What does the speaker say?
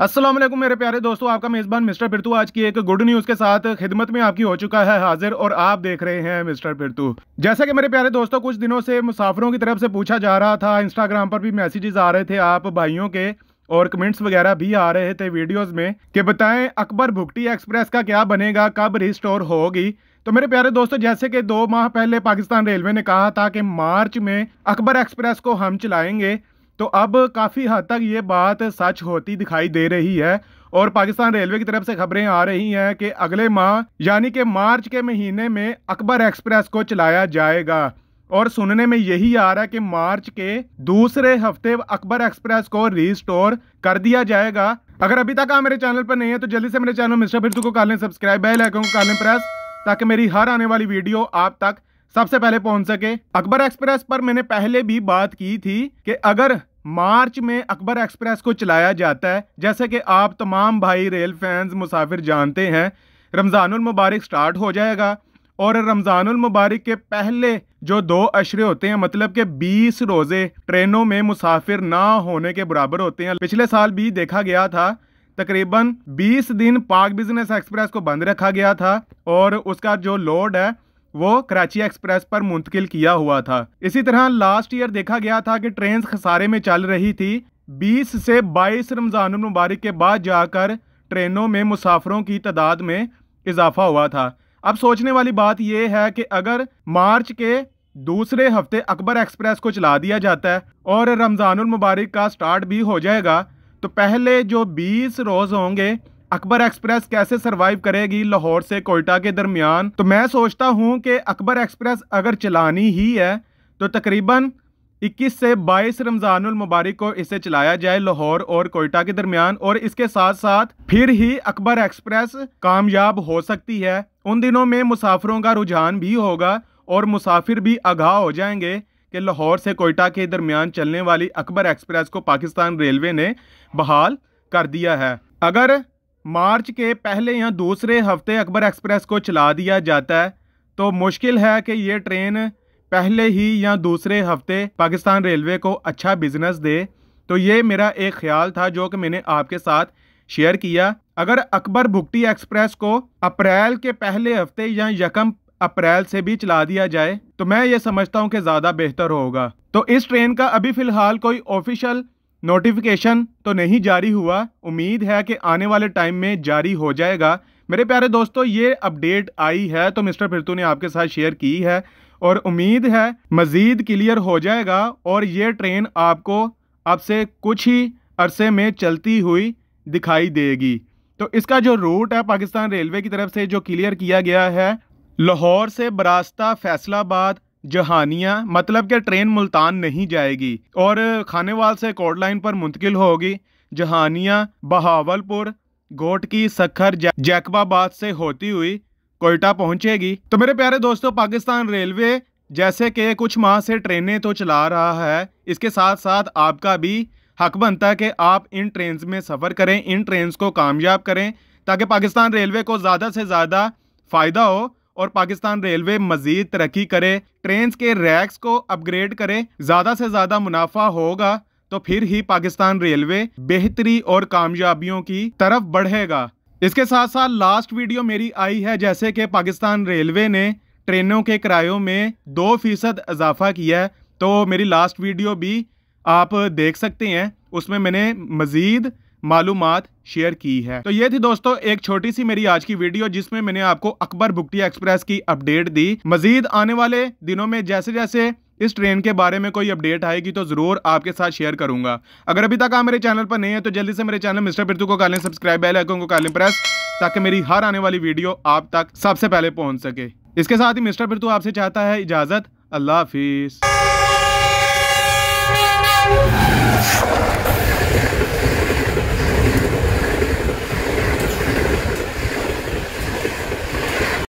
असलम मेरे प्यारे दोस्तों आपका मेज़बान मिस्टर पिरतू आज की एक गुड न्यूज़ के साथ खिदमत में आपकी हो चुका है हाजिर और आप देख रहे हैं मिस्टर पिरतू जैसा कि मेरे प्यारे दोस्तों कुछ दिनों से मुसाफिरों की तरफ से पूछा जा रहा था इंस्टाग्राम पर भी मैसेजेस आ रहे थे आप भाइयों के और कमेंट्स वगैरह भी आ रहे थे वीडियोज़ में कि बताएं अकबर भुगटी एक्सप्रेस का क्या बनेगा कब रिस्टोर होगी तो मेरे प्यारे दोस्तों जैसे कि दो माह पहले पाकिस्तान रेलवे ने कहा था कि मार्च में अकबर एक्सप्रेस को हम चलाएंगे तो अब काफ़ी हद तक ये बात सच होती दिखाई दे रही है और पाकिस्तान रेलवे की तरफ से खबरें आ रही हैं कि अगले माह यानी कि मार्च के महीने में अकबर एक्सप्रेस को चलाया जाएगा और सुनने में यही आ रहा है कि मार्च के दूसरे हफ्ते अकबर एक्सप्रेस को रीस्टोर कर दिया जाएगा अगर अभी तक आप मेरे चैनल पर नहीं है तो जल्दी से मेरे चैनल मिस्टर फिर को कर सब्सक्राइब बेल आइकन को कर प्रेस ताकि मेरी हर आने वाली वीडियो आप तक सबसे पहले पहुंच सके अकबर एक्सप्रेस पर मैंने पहले भी बात की थी कि अगर मार्च में अकबर एक्सप्रेस को चलाया जाता है जैसे कि आप तमाम भाई रेल फैंस मुसाफिर जानते हैं रमज़ानमबारक स्टार्ट हो जाएगा और रमज़ानमबारक के पहले जो दो अशरे होते हैं मतलब के 20 रोज़े ट्रेनों में मुसाफिर ना होने के बराबर होते हैं पिछले साल भी देखा गया था तकरीबन 20 दिन पाक बिजनेस एक्सप्रेस को बंद रखा गया था और उसका जो लोड है वो कराची एक्सप्रेस पर मुंतकिल किया हुआ था इसी तरह लास्ट ईयर देखा गया था कि ट्रेन खसारे में चल रही थी 20 से 22 रमज़ान मुबारक के बाद जाकर ट्रेनों में मुसाफरों की तादाद में इजाफा हुआ था अब सोचने वाली बात यह है कि अगर मार्च के दूसरे हफ्ते अकबर एक्सप्रेस को चला दिया जाता है और रमज़ान मुबारक का स्टार्ट भी हो जाएगा तो पहले जो 20 रोज़ होंगे अकबर एक्सप्रेस कैसे सरवाइव करेगी लाहौर से कोयटा के दरमियान तो मैं सोचता हूँ कि अकबर एक्सप्रेस अगर चलानी ही है तो तकरीबन 21 से 22 रमज़ान मुबारक को इसे चलाया जाए लाहौर और कोयटा के दरमियान और इसके साथ साथ फिर ही अकबर एक्सप्रेस कामयाब हो सकती है उन दिनों में मुसाफिरों का रुझान भी होगा और मुसाफिर भी आगाह हो जाएंगे कि लाहौर से कोयटा के दरमियान चलने वाली अकबर एक्सप्रेस को पाकिस्तान रेलवे ने बहाल कर दिया है अगर मार्च के पहले या दूसरे हफ्ते अकबर एक्सप्रेस को चला दिया जाता है तो मुश्किल है कि ये ट्रेन पहले ही या दूसरे हफ्ते पाकिस्तान रेलवे को अच्छा बिजनेस दे तो ये मेरा एक ख्याल था जो कि मैंने आपके साथ शेयर किया अगर अकबर भुगटी एक्सप्रेस को अप्रैल के पहले हफ्ते या यकम अप्रैल से भी चला दिया जाए तो मैं ये समझता हूँ कि ज़्यादा बेहतर होगा तो इस ट्रेन का अभी फ़िलहाल कोई ऑफिशियल नोटिफिकेशन तो नहीं जारी हुआ उम्मीद है कि आने वाले टाइम में जारी हो जाएगा मेरे प्यारे दोस्तों ये अपडेट आई है तो मिस्टर फिरतू ने आपके साथ शेयर की है और उम्मीद है मज़ीद क्लियर हो जाएगा और ये ट्रेन आपको अब से कुछ ही अरसे में चलती हुई दिखाई देगी तो इसका जो रूट है पाकिस्तान रेलवे की तरफ से जो क्लियर किया गया है लाहौर से बरास्ता फैसलाबाद जहानिया मतलब कि ट्रेन मुल्तान नहीं जाएगी और खानेवाल से कोड लाइन पर मुंतकिल होगी जहानिया बहावलपुर गोट की सखर जैकबाबाद से होती हुई कोयटा पहुंचेगी तो मेरे प्यारे दोस्तों पाकिस्तान रेलवे जैसे कि कुछ माह से ट्रेनें तो चला रहा है इसके साथ साथ आपका भी हक बनता है कि आप इन ट्रेन में सफ़र करें इन ट्रेन को कामयाब करें ताकि पाकिस्तान रेलवे को ज़्यादा से ज़्यादा फ़ायदा हो और पाकिस्तान रेलवे मजीद तरक्की करे ट्रेन के रैक्स को अपग्रेड करे ज़्यादा से ज़्यादा मुनाफा होगा तो फिर ही पाकिस्तान रेलवे बेहतरी और कामयाबियों की तरफ बढ़ेगा इसके साथ साथ लास्ट वीडियो मेरी आई है जैसे कि पाकिस्तान रेलवे ने ट्रेनों के किरायों में दो फीसद इजाफा किया है तो मेरी लास्ट वीडियो भी आप देख सकते हैं उसमें मैंने मज़ीद मालूम शेयर की है तो ये थी दोस्तों एक छोटी सी मेरी आज की वीडियो जिसमें मैंने आपको अकबर बुकटिया एक्सप्रेस की अपडेट दी मजीद आने वाले दिनों में जैसे जैसे इस ट्रेन के बारे में कोई अपडेट आएगी तो ज़रूर आपके साथ शेयर करूंगा अगर अभी तक आप मेरे चैनल पर नहीं है तो जल्दी से मेरे चैनल मिस्टर पिरतू को कालें सब्सक्राइब बेल आइकन को कालें प्रेस ताकि मेरी हर आने वाली वीडियो आप तक सबसे पहले पहुंच सके इसके साथ ही मिस्टर पिरतू आपसे चाहता है इजाज़त अल्लाह हाफिज़